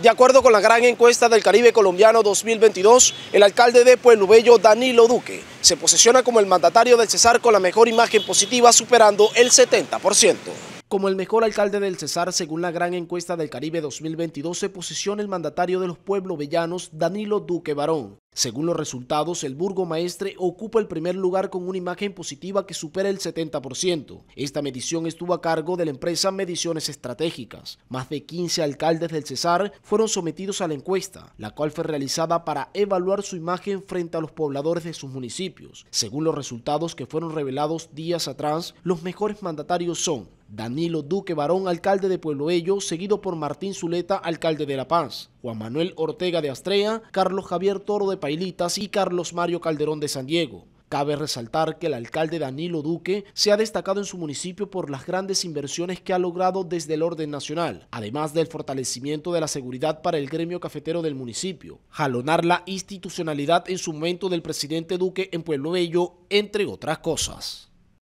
De acuerdo con la gran encuesta del Caribe Colombiano 2022, el alcalde de Pueblo Bello, Danilo Duque, se posiciona como el mandatario del Cesar con la mejor imagen positiva, superando el 70%. Como el mejor alcalde del Cesar, según la gran encuesta del Caribe 2022, se posiciona el mandatario de los pueblos bellanos, Danilo Duque Barón. Según los resultados, el Burgo Maestre ocupa el primer lugar con una imagen positiva que supera el 70%. Esta medición estuvo a cargo de la empresa Mediciones Estratégicas. Más de 15 alcaldes del Cesar fueron sometidos a la encuesta, la cual fue realizada para evaluar su imagen frente a los pobladores de sus municipios. Según los resultados que fueron revelados días atrás, los mejores mandatarios son Danilo Duque Barón, alcalde de Pueblo Bello, seguido por Martín Zuleta, alcalde de La Paz, Juan Manuel Ortega de Astrea, Carlos Javier Toro de Pailitas y Carlos Mario Calderón de San Diego. Cabe resaltar que el alcalde Danilo Duque se ha destacado en su municipio por las grandes inversiones que ha logrado desde el orden nacional, además del fortalecimiento de la seguridad para el gremio cafetero del municipio, jalonar la institucionalidad en su momento del presidente Duque en Pueblo Bello, entre otras cosas.